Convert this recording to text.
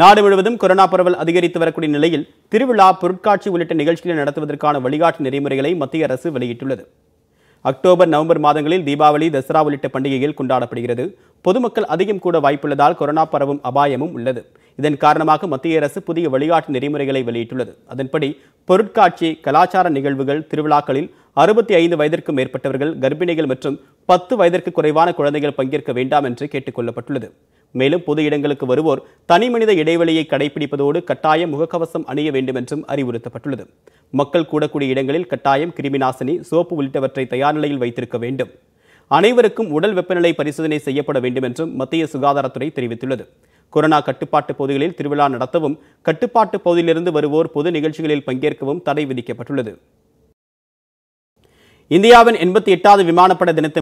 நாடு முழுவதும் கொரோனா பரவல் அதிகரித்து வரக்கூடிய நிலையில் திருவிழா பொருட்காட்சி உள்ளிட்ட நிகழ்ச்சிகளை நடத்துவதற்கான வழிகாட்டு நெறிமுறைகளை மத்திய அரசு வெளியிட்டுள்ளது அக்டோபர் நவம்பர் மாதங்களில் தீபாவளி தசரா உள்ளிட்ட பண்டிகைகள் கொண்டாடப்படுகிறது பொதுமக்கள் அதிகம் கூட வாய்ப்புள்ளதால் கொரோனா பரவும் அபாயமும் உள்ளது இதன் காரணமாக மத்திய அரசு புதிய வழிகாட்டு நெறிமுறைகளை வெளியிட்டுள்ளது அதன்படி பொருட்காட்சி கலாச்சார நிகழ்வுகள் திருவிழாக்களில் அறுபத்தி ஐந்து வயதிற்கும் மேற்பட்டவர்கள் கர்ப்பிணிகள் மற்றும் பத்து வயதிற்கு குறைவான குழந்தைகள் பங்கேற்க வேண்டாம் என்று கேட்டுக் கொள்ளப்பட்டுள்ளது மேலும் பொது இடங்களுக்கு வருவோர் தனிமனித இடைவெளியை கடைபிடிப்பதோடு கட்டாயம் முகக்கவசம் அணிய வேண்டும் என்றும் அறிவுறுத்தப்பட்டுள்ளது மக்கள் கூடக்கூடிய இடங்களில் கட்டாயம் கிருமிநாசினி சோப்பு உள்ளிட்டவற்றை தயார் நிலையில் வைத்திருக்க வேண்டும் அனைவருக்கும் உடல் வெப்பநிலை பரிசோதனை செய்யப்பட வேண்டும் என்றும் மத்திய சுகாதாரத்துறை தெரிவித்துள்ளது கொரோனா கட்டுப்பாட்டு பகுதிகளில் திருவிழா நடத்தவும் கட்டுப்பாட்டு பகுதியிலிருந்து வருவோர் பொது நிகழ்ச்சிகளில் பங்கேற்கவும் தடை விதிக்கப்பட்டுள்ளது இந்தியாவின் எண்பத்தி எட்டாவது விமானப்படை தினத்தை